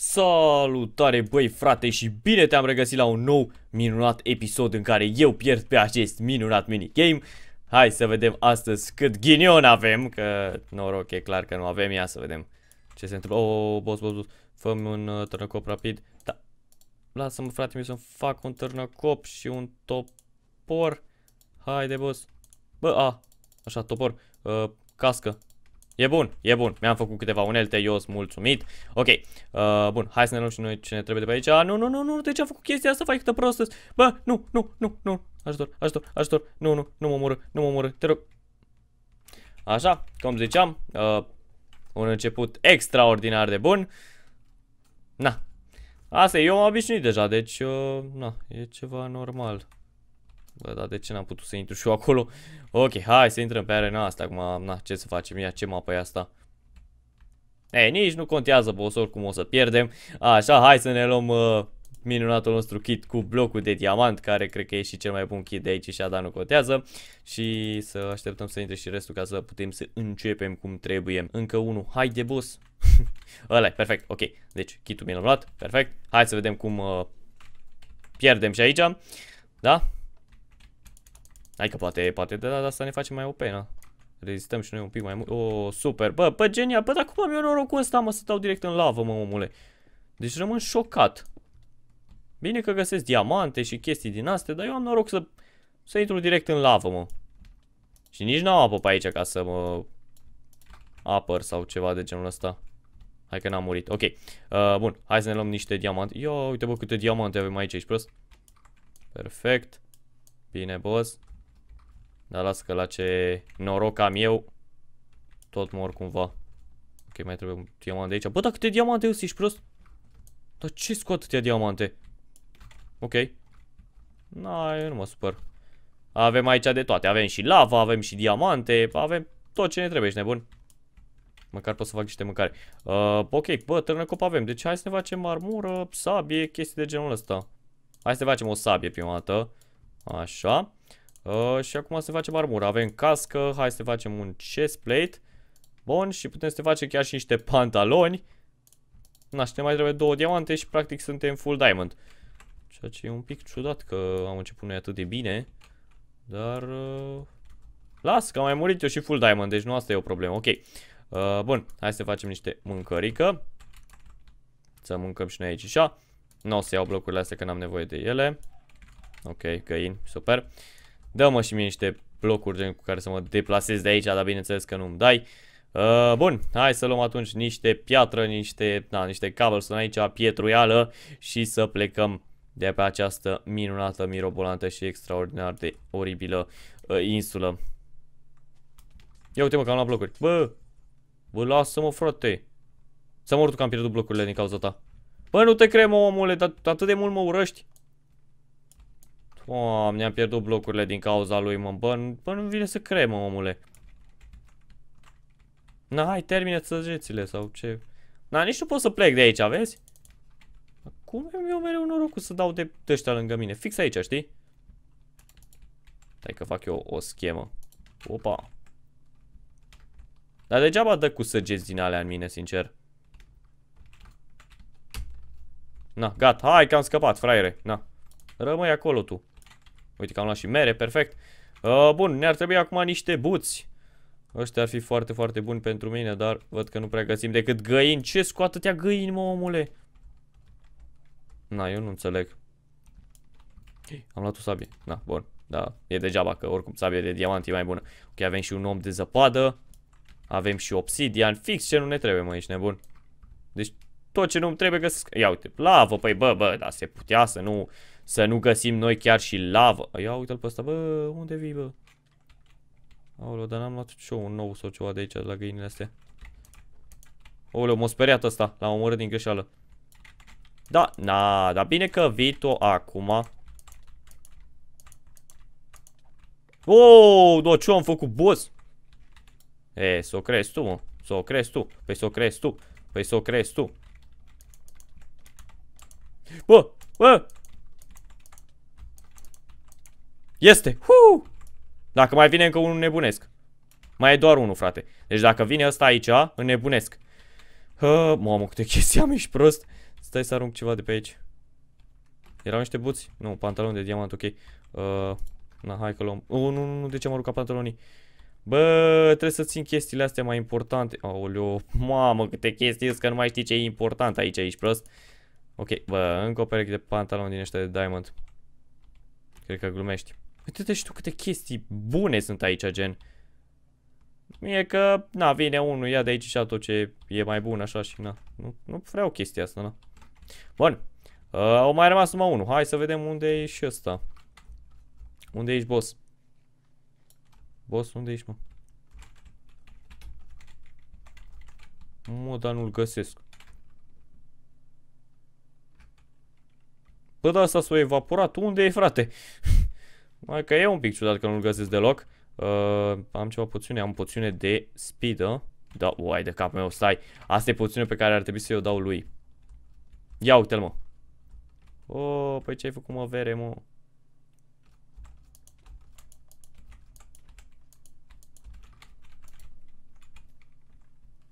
Salutare băi frate și bine te-am regăsit la un nou minunat episod în care eu pierd pe acest minunat minigame Hai să vedem astăzi cât ghinion avem, că noroc e clar că nu avem, ia să vedem ce se întâmplă Oh, oh boss, boss, boss, fă un uh, târnăcop rapid Da, lasă-mă frate mi să-mi fac un târnăcop și un topor Haide boss Bă, a, așa, topor, uh, cască E bun, e bun. Mi-am făcut câteva unelte, eu sunt mulțumit. Ok, uh, bun, hai să ne luăm și noi ce ne trebuie de pe aici. Nu, nu, nu, nu, de ce am făcut chestia asta? Fai câtă prostă. Bă, nu, nu, nu, nu. Ajutor, ajutor, ajutor. Nu, nu, nu mă omoră, nu mă omoră. Te rog. Așa, cum ziceam, uh, un început extraordinar de bun. Na. Asta eu am obișnuit deja, deci, uh, na, e ceva normal. Bă, dar de ce n-am putut să intru și eu acolo? Ok, hai să intrăm pe arena asta acum. Na, ce să facem? Ia ce mapă e asta? Ei, nici nu contează, boss, oricum o să pierdem. Așa, hai să ne luăm uh, minunatul nostru kit cu blocul de diamant, care cred că e și cel mai bun kit de aici și dar nu contează. Și să așteptăm să intre și restul ca să putem să începem cum trebuie. Încă unul, de boss! ăla perfect, ok. Deci, kitul mi l-am luat, perfect. Hai să vedem cum uh, pierdem și aici. Da? Hai că poate, poate de data asta ne facem mai OP, na? Rezistăm și noi un pic mai mult. O, super. Bă, bă, genial. Bă, dar cum am eu norocul ăsta, mă, să dau direct în lavă, mă, omule? Deci rămân șocat. Bine că găsesc diamante și chestii din astea, dar eu am noroc să, să intru direct în lavă, mă. Și nici n-am apă pe aici ca să mă apăr sau ceva de genul ăsta. Hai că n-am murit. Ok. Uh, bun. Hai să ne luăm niște diamante. Ia uite bă câte diamante avem aici. Ești prost? Perfect. Bine, boss. Dar las că la ce noroc am eu, tot mor cumva. Ok, mai trebuie un diamant de aici. Bă, dar câte diamante eu ești prost? Dar ce scot atâtea diamante? Ok. Na, eu nu mă supăr. Avem aici de toate. Avem și lava, avem și diamante, avem tot ce ne trebuie, ești nebun. Măcar pot să fac niște mâncare. Uh, ok, bă, târnăcop avem. Deci hai să ne facem armură, sabie, chestii de genul ăsta. Hai să ne facem o sabie prima dată. Așa. Uh, și acum să facem armură. Avem cască, hai să facem un chestplate. Bun, și putem să facem chiar și niște pantaloni. Na, și ne mai trebuie două diamante și practic suntem full diamond. Ceea ce e un pic ciudat că am început noi atât de bine. Dar... Uh, las, că am mai murit eu și full diamond, deci nu asta e o problemă. Ok. Uh, bun, hai să facem niște mâncărică. Să mâncăm și noi aici așa. Nu o să iau blocurile astea că n-am nevoie de ele. Ok, găin, super. Uh, Dă-mă și mie niște blocuri gen, cu care să mă deplasez de aici, dar bineînțeles că nu-mi dai. Uh, bun, hai să luăm atunci niște piatră, niște, na, niște cobblestone aici, pietruială și să plecăm de pe această minunată, mirobolantă și extraordinar de oribilă uh, insulă. Ia uite mă că am luat blocuri. Bă, bă lasă-mă frate. Să mor tu că am pierdut blocurile din cauza ta. Bă, nu te cremă omule, dar atât de mult mă urăști. O, mi-am pierdut blocurile din cauza lui, mă. Bă, bă nu vine să cremă, omule. Na, hai, termine săgețile sau ce. Na, nici nu pot să plec de aici, vezi? Cum am eu mereu norocul să dau de ăștia lângă mine? Fix aici, știi? Hai că fac eu o schemă. Opa. Dar degeaba dă cu săgeți din alea în mine, sincer. Na, gata, hai că am scăpat, fraiere, na. Rămâi acolo tu. Uite că am luat și mere, perfect. Uh, bun, ne-ar trebui acum niște buți. Ăștia ar fi foarte, foarte buni pentru mine, dar văd că nu prea găsim decât găini. Ce scoată-te găini, mă, omule? Na, eu nu înțeleg. Am luat o sabie. Na, bun. Da, e degeaba că oricum Sabie de diamant e mai bună. Ok, avem și un om de zăpadă. Avem și obsidian. Fix ce nu ne trebuie, mă, ești nebun. Deci tot ce nu-mi trebuie găsesc. Ia uite, lavă, păi bă, bă, dar se putea să nu să nu găsim noi chiar și lavă. Ia uite-l pe ăsta, bă, unde vii, bă? Aoleu, dar n-am luat și eu un nou sau ceva de aici, la găinile astea. Aoleu, m-a speriat ăsta, l-am omorât din greșeală. Da, na, dar bine că vii tu acum. Oh, dar ce am făcut, boss? E, s-o crezi tu, mă. S-o crezi tu. Păi s-o crezi tu. Păi s-o crezi tu. Bă, bă, este! Huu! Dacă mai vine încă unul, nebunesc. Mai e doar unul, frate. Deci dacă vine ăsta aici, nebunesc. Hă, mamă, câte chestii am, ești prost. Stai să arunc ceva de pe aici. Erau niște buți? Nu, pantalon de diamant, ok. Uh, na, hai că luăm. Uh, nu, nu, nu, de ce am aruncat pantalonii? Bă, trebuie să țin chestiile astea mai importante. Aoleo, mamă, câte chestii că nu mai știi ce e important aici, ești prost. Ok, bă, încă o pereche de pantaloni din ăștia de diamond. Cred că glumești. Uite-te și tu câte chestii bune sunt aici, gen. Mie că, na, vine unul, ia de aici și tot ce e mai bun, așa și na. Nu, nu vreau chestia asta, na. Bun. Uh, au mai rămas numai unul. Hai să vedem unde e și ăsta. Unde ești, boss? Boss, unde ești, mă? Mă, dar nu-l găsesc. Bă, da, asta s-a evaporat. Unde e, frate? Mai că e un pic ciudat că nu-l găsesc deloc. Uh, am ceva poțiune, am poțiune de speedă. Da, uai de cap meu, stai. Asta e poțiune pe care ar trebui să o dau lui. Ia uite-l, mă. Oh, păi ce-ai făcut, mă, vere, mă?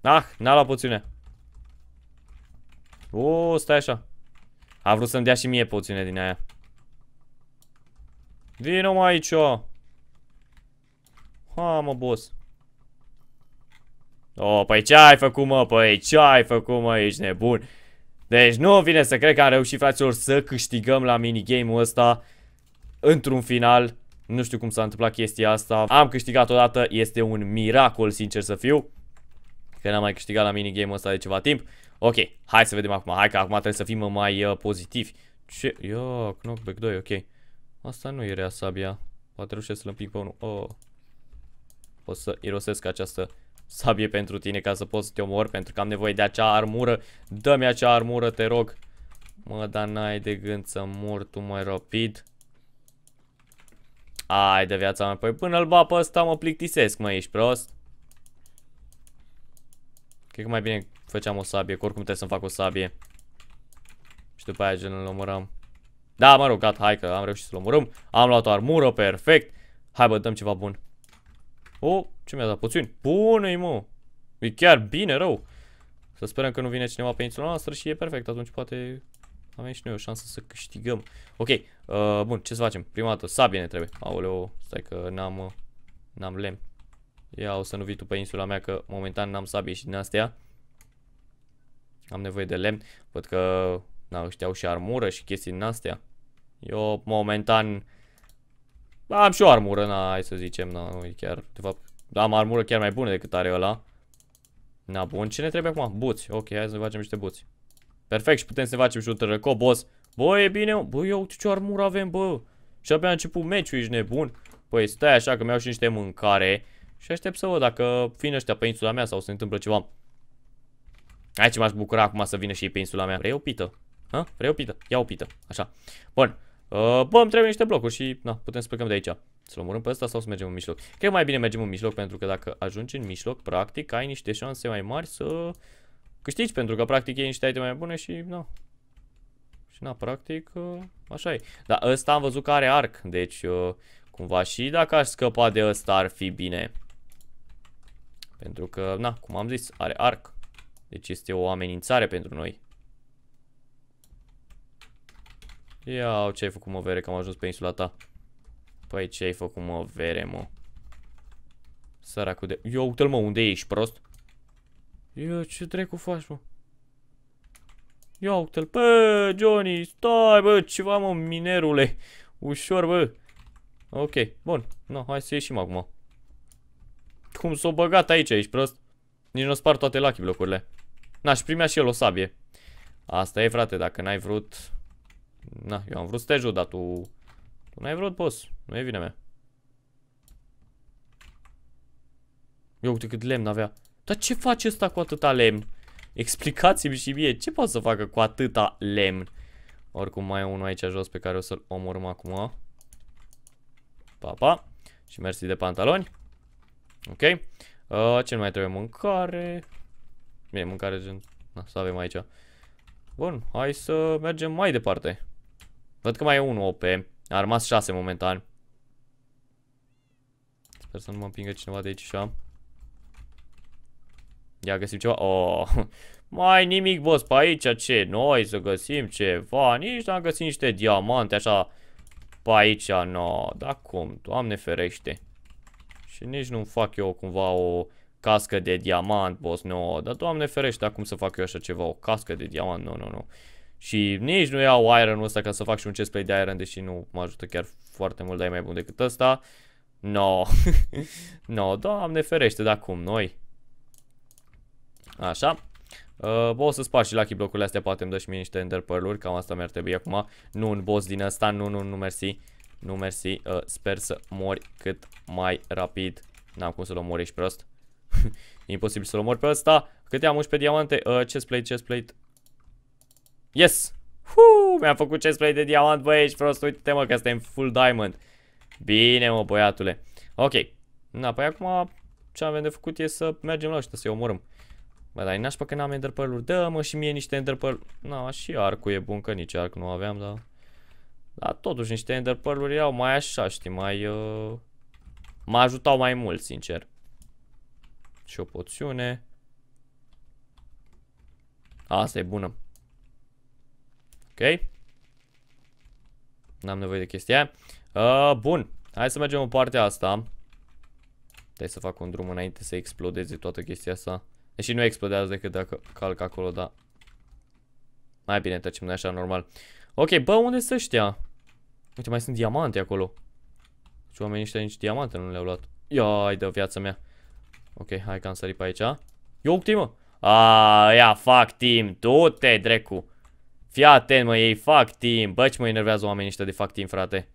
Ah, n-a luat poțiune. O, oh, stai așa. A vrut să-mi dea și mie poțiune din aia. Vino mai aici. Ha, mă, boss. Oh, păi ce ai făcut, mă? Păi ce ai făcut, mă? Ești nebun. Deci nu vine să cred că am reușit, fraților, să câștigăm la minigame-ul ăsta într-un final. Nu știu cum s-a întâmplat chestia asta. Am câștigat odată, este un miracol, sincer să fiu. Că n-am mai câștigat la minigame-ul ăsta de ceva timp. Ok, hai să vedem acum. Hai că acum trebuie să fim mai uh, pozitivi. Ce? Ia, knockback 2, ok. Asta nu era sabia. Poate reușesc să-l împing pe unul. Oh. O să irosesc această sabie pentru tine ca să pot să te omor pentru că am nevoie de acea armură. Dă-mi acea armură, te rog. Mă, dar n-ai de gând să mor tu mai rapid. Ai de viața mea. Păi până-l ba pe ăsta mă plictisesc, mă, ești prost? Cred că mai bine făceam o sabie, că oricum trebuie să-mi fac o sabie. Și după aia gen îl omorăm. Da, mă rog, gata, hai că am reușit să-l omorâm. Am luat o armură, perfect. Hai, bă, dăm ceva bun. O, oh, ce mi-a dat puțin? bună mă. E chiar bine rău. Să sperăm că nu vine cineva pe insula noastră și e perfect. Atunci poate avem și noi o șansă să câștigăm. Ok, uh, bun, ce să facem? Prima dată, sabie ne trebuie. Aoleo, stai că n-am uh, n-am lemn. Ia o să nu vii tu pe insula mea că momentan n-am sabie și din astea. Am nevoie de lemn. Văd că Da, ăștia au și armură și chestii din astea. Eu, momentan, am și o armură, na, hai să zicem, na, nu chiar, de fapt, am armură chiar mai bună decât are ăla. Na, bun, ce ne trebuie acum? Buți, ok, hai să ne facem niște buți. Perfect, și putem să ne facem și un tărăco, boss. Bă, e bine, bă, eu ce armură avem, bă. Și abia a început meciul, ești nebun. Păi stai așa că mi-au și niște mâncare și aștept să văd dacă vin ăștia pe insula mea sau se întâmplă ceva. aici m-aș bucura acum să vină și ei pe insula mea. Vrei o pită? Ha? Vrei o pită? Ia o pită. Așa. Bun. Uh, bă, îmi trebuie niște blocuri și na, putem să plecăm de aici. Să-l omorâm pe ăsta sau să mergem în mijloc? Cred că mai bine mergem în mijloc pentru că dacă ajungi în mijloc, practic, ai niște șanse mai mari să câștigi pentru că practic e niște mai bune și na. Și na, practic, uh, așa e. Dar ăsta am văzut că are arc, deci uh, cumva și dacă aș scăpa de ăsta ar fi bine. Pentru că, na, cum am zis, are arc. Deci este o amenințare pentru noi. Iau, ce ai făcut mă vere că am ajuns pe insula ta Păi ce ai făcut mă vere mă Săracul de... Eu uite-l mă, unde ești prost? Eu ce dracu faci mă? Ia uite-l, bă, Johnny, stai bă, ceva mă, minerule Ușor bă Ok, bun, no, hai să ieșim acum Cum s-o băgat aici, ești prost? Nici nu spar toate lucky blocurile N-aș primea și el o sabie Asta e frate, dacă n-ai vrut Na, eu am vrut să te ajut, dar tu... Tu n-ai vrut, boss. Nu e vina mea. Eu uite cât lemn avea. Dar ce face ăsta cu atâta lemn? Explicați-mi și mie ce pot să facă cu atâta lemn. Oricum mai e unul aici jos pe care o să-l omorâm acum. Pa, pa. Și mersi de pantaloni. Ok. Uh, ce mai trebuie? Mâncare. Bine, mâncare gen... Na, să avem aici. Bun, hai să mergem mai departe. Văd că mai e unul OP. A rămas 6 momentan. Sper să nu mă împingă cineva de aici așa. Ia găsim ceva. Oh, mai nimic, boss, pe aici ce? Noi să găsim ceva. Nici n-am găsit niște diamante așa pe aici. No, da cum? Doamne ferește. Și nici nu fac eu cumva o cască de diamant, boss, no. Dar doamne ferește, acum să fac eu așa ceva, o cască de diamant, no, no, no. Și nici nu iau iron-ul ăsta ca să fac și un chestplate de iron, deși nu mă ajută chiar foarte mult, dar e mai bun decât ăsta. No. no, doamne ferește, dar cum noi? Așa. Uh, bă, o să spar și lucky blocurile astea, poate îmi dă și mie niște ender pearl-uri, cam asta mi-ar trebui acum. Nu un boss din ăsta, nu, nu, nu, mersi. Nu mersi, uh, sper să mori cât mai rapid. N-am cum să-l omori, ești prost. Imposibil să-l omori pe ăsta. Câte am 11 diamante? Uh, chestplate, chestplate. Yes! Mi-am făcut chest play de diamant, băi, ești prost, uite-te mă că suntem full diamond. Bine mă, băiatule. Ok. Na, păi acum ce avem de făcut e să mergem la ăștia, să-i omorâm. Bă, dar n-aș că n-am enderpearl-uri. Dă-mă și mie niște enderpearl Na, și arcul e bun, că nici arc nu aveam, dar... Dar totuși niște enderpearl-uri erau mai așa, știi, mai... Uh... Mă ajutau mai mult, sincer. Și o poțiune. Asta e bună. Ok. N-am nevoie de chestia uh, Bun. Hai să mergem în partea asta. Trebuie să fac un drum înainte să explodeze toată chestia asta. Deși nu explodează decât dacă calc acolo, dar... Mai bine trecem de așa, normal. Ok, bă, unde sunt ăștia? Uite, mai sunt diamante acolo. Deci oamenii ăștia nici diamante nu le-au luat. ai de viața mea. Ok, hai că am sărit pe aici. Eu uite, Aaa, ia fac timp. Du-te, drecu. Fii atent, mă, ei fac timp. Bă, ce mă enervează oamenii ăștia de fac timp, frate.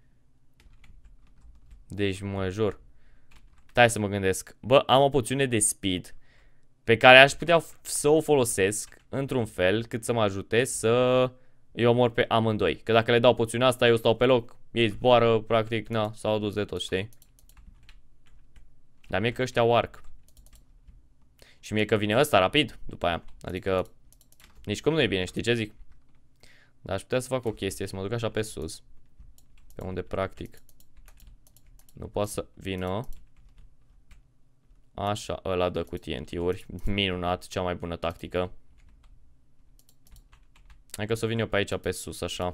Deci, mă jur. Stai să mă gândesc. Bă, am o poțiune de speed pe care aș putea să o folosesc într-un fel cât să mă ajute să îi omor pe amândoi. Că dacă le dau poțiunea asta, eu stau pe loc, ei zboară, practic, na, s-au dus de tot, știi? Dar mie că ăștia au arc. Și mie că vine ăsta rapid după aia. Adică nici cum nu e bine, știi ce zic? Dar aș putea să fac o chestie, să mă duc așa pe sus. Pe unde practic nu poate să vină. Așa, ăla dă cu TNT-uri. Minunat, cea mai bună tactică. Hai că o să vin eu pe aici, pe sus, așa.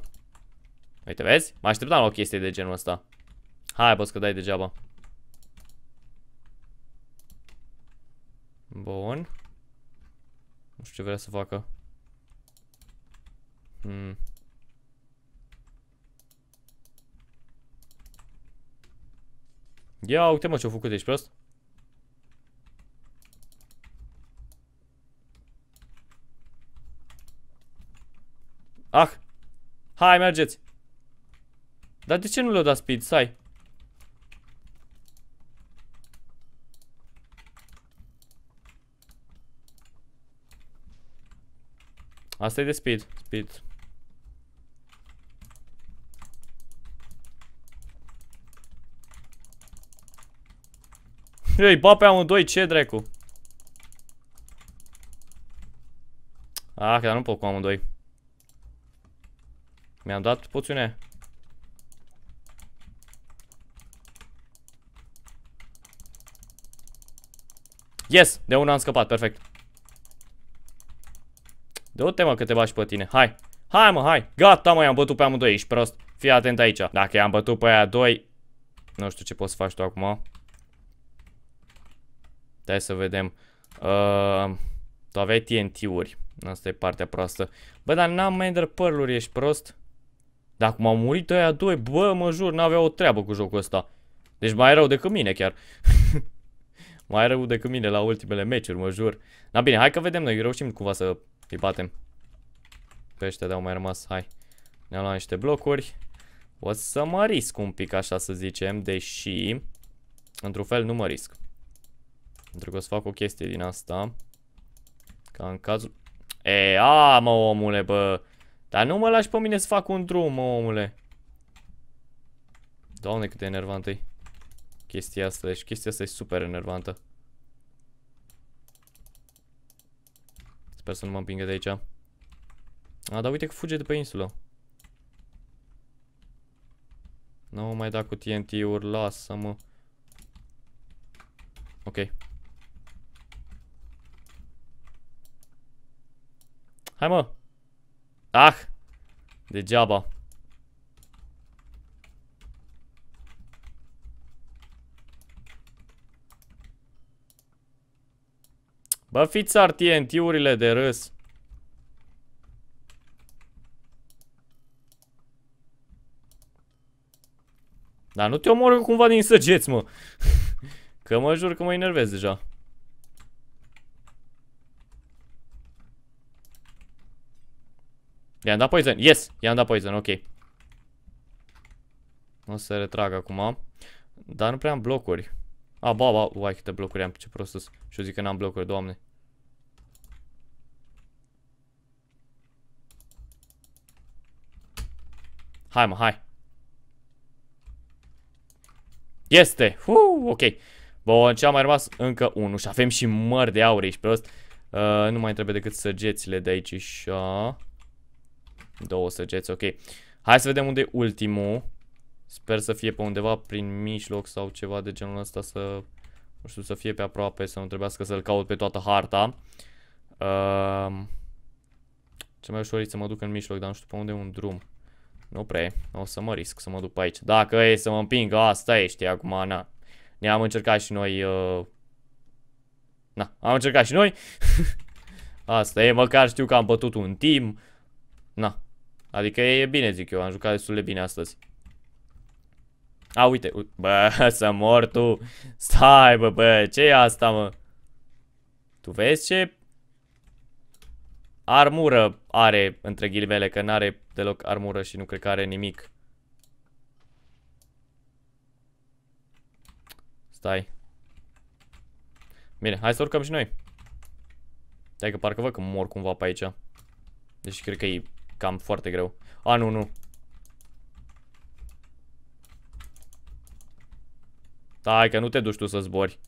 Uite, vezi? Mă așteptam la o chestie de genul ăsta. Hai, poți că dai degeaba. Bun. Nu știu ce vrea să facă. Mm. Ia uite mă ce-a făcut, ești prost? Ah! Hai, mergeți! Dar de ce nu le o dat speed? Stai! Asta e de speed. Speed. Ei, ba pe amândoi, ce dracu? Ah, dar nu pot cu amândoi. Mi-am dat puține. Yes! De una am scăpat, perfect. De te mă că te bași pe tine, hai. Hai mă, hai. Gata mă, i-am bătut pe amândoi, ești prost. Fii atent aici. Dacă i-am bătut pe aia doi, nu știu ce poți să faci tu acum. Hai să vedem. Uh, tu aveai TNT-uri. Asta e partea proastă. Bă, dar n-am Ender pearl ești prost? Dacă m au murit ăia doi, bă, mă jur, n-aveau o treabă cu jocul ăsta. Deci mai rău decât mine chiar. mai rău decât mine la ultimele meciuri, mă jur. Na bine, hai că vedem noi, reușim cumva să îi batem. Pe ăștia de-au mai rămas, hai. Ne-am luat niște blocuri. O să mă risc un pic, așa să zicem, deși... Într-un fel nu mă risc. Pentru că o să fac o chestie din asta. Ca în cazul... E, a, mă, omule, bă. Dar nu mă lași pe mine să fac un drum, mă, omule. Doamne, cât de enervantă -i. Chestia asta, deci chestia asta e super enervantă. Sper să nu mă împingă de aici. A, dar uite că fuge de pe insulă. Nu mai da cu TNT-uri, lasă-mă. Ok. Hai mă! Ah! Degeaba. Bă, fiți artientiurile urile de râs. Dar nu te omor cumva din săgeți, mă. Că mă jur că mă enervez deja. I-am dat poison. Yes! I-am dat poison, ok. O să retrag acum. Dar nu prea am blocuri. A, ba, ba, uai câte blocuri am, ce prost Și eu zic că n-am blocuri, doamne. Hai mă, hai. Este! Uh, ok. Bun, ce a mai rămas? Încă unul. Și avem și măr de aur aici, prost. Uh, nu mai trebuie decât săgețile de aici, așa. Două săgeți, ok. Hai să vedem unde e ultimul. Sper să fie pe undeva prin mijloc sau ceva de genul ăsta să... Nu știu, să fie pe aproape, să nu trebuiască să-l caut pe toată harta. Uh, ce mai ușor e să mă duc în mijloc, dar nu știu pe unde e un drum. Nu prea o să mă risc să mă duc pe aici. Dacă e să mă împing, asta e, știi, acum, na. Ne-am încercat și noi... Uh... Na, am încercat și noi. asta e, măcar știu că am bătut un team. Na, Adică e bine, zic eu, am jucat destul de bine astăzi. A, uite, u bă, să mor tu. Stai, bă, bă, ce e asta, mă? Tu vezi ce armură are, între ghilimele, că n-are deloc armură și nu cred că are nimic. Stai. Bine, hai să urcăm și noi. Stai că parcă văd că mor cumva pe aici. Deci cred că e cam foarte greu. A, nu, nu. Hai că nu te duci tu să zbori.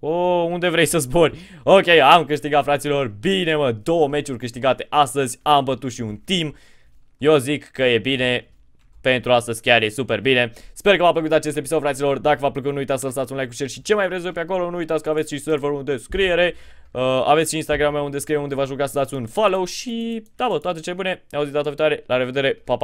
Oh, unde vrei să zbori? Ok, am câștigat, fraților. Bine, mă, două meciuri câștigate astăzi. Am bătut și un team. Eu zic că e bine. Pentru astăzi chiar e super bine. Sper că v-a plăcut acest episod, fraților. Dacă v-a plăcut, nu uitați să lăsați un like, un share și ce mai vreți pe acolo. Nu uitați că aveți și serverul în descriere. Uh, aveți și Instagram unde scrie unde v-aș ruga să dați un follow și da, bă, toate ce bune. Ne auzit data viitoare. La revedere. Pa, pa.